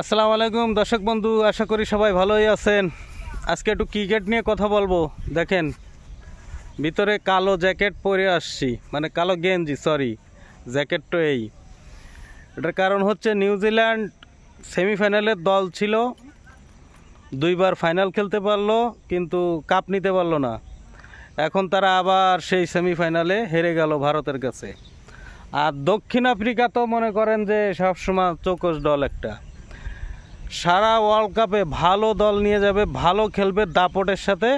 আসসালামু আলাইকুম দর্শক বন্ধু আশা করি সবাই ভালোই আছেন আজকে একটু ক্রিকেট নিয়ে কথা বলবো দেখেন ভিতরে কালো জ্যাকেট পরে আসছি মানে কালো গেঞ্জি সরি জ্যাকেট তো এই এটার কারণ হচ্ছে নিউজিল্যান্ড সেমিফাইনালের দল ছিল দুইবার ফাইনাল খেলতে পারলো কিন্তু কাপ নিতে পারলো না এখন তারা আবার সেই সেমিফাইনালে হেরে গেল ভারতের কাছে আর দক্ষিণ আফ্রিকা তো মনে করেন যে সবসময় চৌকস দল একটা সারা ওয়ার্ল্ড কাপে ভালো দল নিয়ে যাবে ভালো খেলবে দাপটের সাথে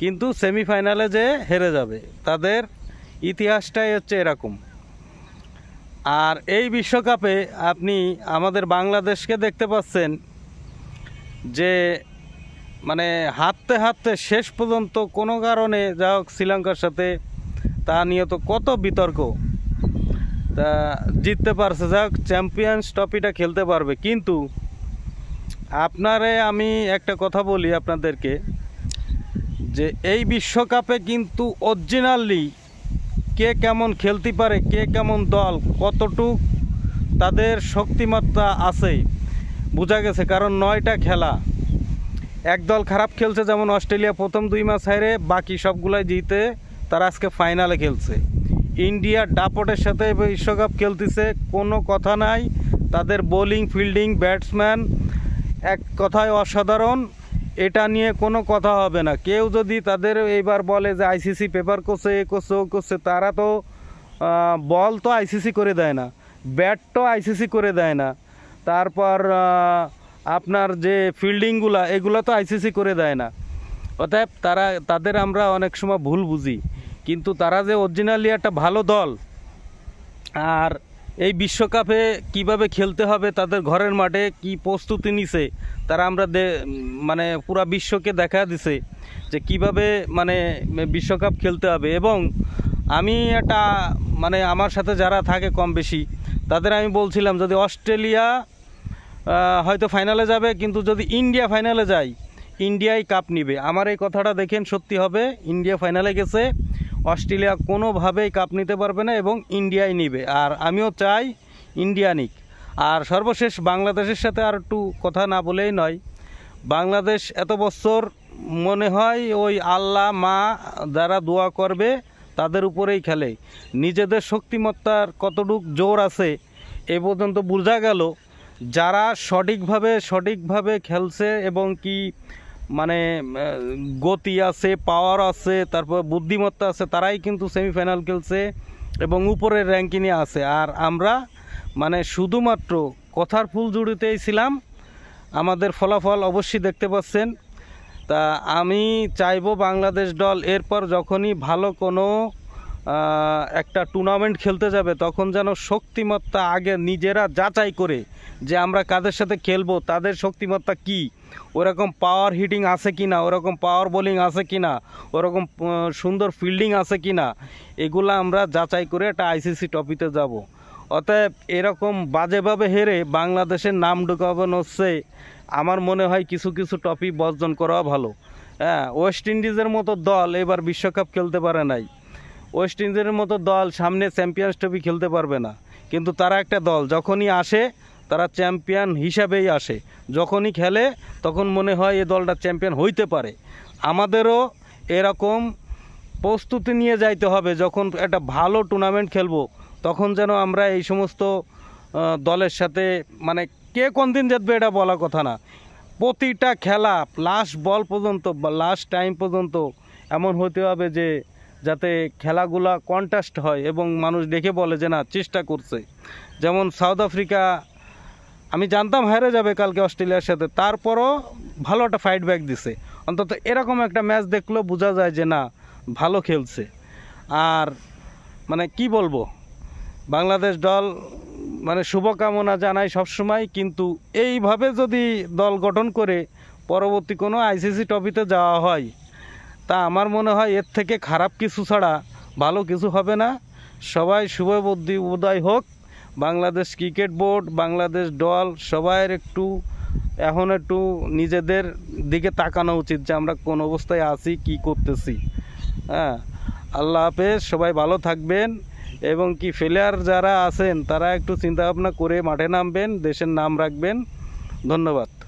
কিন্তু সেমিফাইনালে যে হেরে যাবে তাদের ইতিহাসটাই হচ্ছে এরকম আর এই বিশ্বকাপে আপনি আমাদের বাংলাদেশকে দেখতে পাচ্ছেন যে মানে হাঁটতে হাঁটতে শেষ পর্যন্ত কোনো কারণে যা হোক শ্রীলঙ্কার সাথে তা নিয়ে তো কত বিতর্ক তা জিততে পারছে যা হোক চ্যাম্পিয়ন্স ট্রফিটা খেলতে পারবে কিন্তু আপনারে আমি একটা কথা বলি আপনাদেরকে যে এই বিশ্বকাপে কিন্তু অরিজিনালি কে কেমন খেলতে পারে কে কেমন দল কতটুক তাদের শক্তিমাত্রা আছে বোঝা গেছে কারণ নয়টা খেলা এক দল খারাপ খেলছে যেমন অস্ট্রেলিয়া প্রথম দুই মাস হারে বাকি সবগুলাই জিতে তারা আজকে ফাইনালে খেলছে ইন্ডিয়া ডাপটের সাথে বিশ্বকাপ খেলতেছে কোনো কথা নাই তাদের বোলিং ফিল্ডিং ব্যাটসম্যান এক কথায় অসাধারণ এটা নিয়ে কোনো কথা হবে না কেউ যদি তাদের এইবার বলে যে আইসিসি পেপার করছে এ করছে ও করছে তারা তো বল তো আইসিসি করে দেয় না ব্যাট তো আইসিসি করে দেয় না তারপর আপনার যে ফিল্ডিংগুলো এগুলো তো আইসিসি করে দেয় না অতএব তারা তাদের আমরা অনেক সময় ভুল বুঝি কিন্তু তারা যে অরিজিনালি একটা ভালো দল আর এই বিশ্বকাপে কিভাবে খেলতে হবে তাদের ঘরের মাঠে কি প্রস্তুতি নিছে তারা আমরা মানে পুরা বিশ্বকে দেখা দিছে যে কিভাবে মানে বিশ্বকাপ খেলতে হবে এবং আমি এটা মানে আমার সাথে যারা থাকে কম বেশি তাদের আমি বলছিলাম যদি অস্ট্রেলিয়া হয়তো ফাইনালে যাবে কিন্তু যদি ইন্ডিয়া ফাইনালে যায় ইন্ডিয়াই কাপ নিবে আমার এই কথাটা দেখেন সত্যি হবে ইন্ডিয়া ফাইনালে গেছে অস্ট্রেলিয়া কোনোভাবেই কাপ নিতে পারবে না এবং ইন্ডিয়াই নিবে আর আমিও চাই ইন্ডিয়া নিক আর সর্বশেষ বাংলাদেশের সাথে আর একটু কথা না বলেই নয় বাংলাদেশ এত বছর মনে হয় ওই আল্লাহ মা যারা দোয়া করবে তাদের উপরেই খেলে নিজেদের শক্তিমত্তার কতটুক জোর আছে এ পর্যন্ত বোঝা গেল যারা সঠিকভাবে সঠিকভাবে খেলছে এবং কি মানে গতি আছে পাওয়ার আছে তারপর বুদ্ধিমত্তা আছে তারাই কিন্তু সেমিফাইনাল খেলছে এবং উপরের র্যাঙ্কিংয়ে আছে আর আমরা মানে শুধুমাত্র কথার ফুল জুড়িতেই ছিলাম আমাদের ফলাফল অবশ্যই দেখতে পাচ্ছেন তা আমি চাইব বাংলাদেশ দল এরপর যখনই ভালো কোনো একটা টুর্নামেন্ট খেলতে যাবে তখন যেন শক্তিমত্তা আগে নিজেরা যাচাই করে যে আমরা কাদের সাথে খেলবো তাদের শক্তিমত্তা কি ওরকম পাওয়ার হিটিং আছে কি না ওরকম পাওয়ার বোলিং আছে কি না ওরকম সুন্দর ফিল্ডিং আছে কি না এগুলো আমরা যাচাই করে একটা আইসিসি ট্রফিতে যাব অতএব এরকম বাজেভাবে হেরে বাংলাদেশের নাম ঢুকাবেন হচ্ছে আমার মনে হয় কিছু কিছু টপি বর্জন করা ভালো হ্যাঁ ওয়েস্ট ইন্ডিজের মতো দল এবার বিশ্বকাপ খেলতে পারে নাই ওয়েস্ট ইন্ডিজের মতো দল সামনে চ্যাম্পিয়ন্স ট্রফি খেলতে পারবে না কিন্তু তারা একটা দল যখনই আসে তারা চ্যাম্পিয়ন হিসাবেই আসে যখনই খেলে তখন মনে হয় এ দলটা চ্যাম্পিয়ন হইতে পারে আমাদেরও এরকম প্রস্তুতি নিয়ে যাইতে হবে যখন একটা ভালো টুর্নামেন্ট খেলবো তখন যেন আমরা এই সমস্ত দলের সাথে মানে কে কোন দিন জিতবে এটা বলা কথা না প্রতিটা খেলা লাস্ট বল পর্যন্ত লাস্ট টাইম পর্যন্ত এমন হতে হবে যে যাতে খেলাগুলা কন্টাস্ট হয় এবং মানুষ দেখে বলে যে না চেষ্টা করছে যেমন সাউথ আফ্রিকা আমি জানতাম হেরে যাবে কালকে অস্ট্রেলিয়ার সাথে তারপরও ভালো একটা ফাইট ব্যাক দিছে অন্তত এরকম একটা ম্যাচ দেখলেও বোঝা যায় যে না ভালো খেলছে আর মানে কি বলবো বাংলাদেশ দল মানে শুভকামনা জানাই সবসময় কিন্তু এইভাবে যদি দল গঠন করে পরবর্তী কোনো আইসিসি ট্রফিতে যাওয়া হয় তা আমার মনে হয় এর থেকে খারাপ কিছু ছাড়া ভালো কিছু হবে না সবাই শুভ বুদ্ধি উদয় হোক বাংলাদেশ ক্রিকেট বোর্ড বাংলাদেশ দল সবাইয়ের একটু এখন একটু নিজেদের দিকে তাকানো উচিত যে আমরা কোন অবস্থায় আছি কি করতেছি হ্যাঁ আল্লাহ হাফেজ সবাই ভালো থাকবেন এবং কি ফেলিয়ার যারা আছেন তারা একটু চিন্তাভাবনা করে মাঠে নামবেন দেশের নাম রাখবেন ধন্যবাদ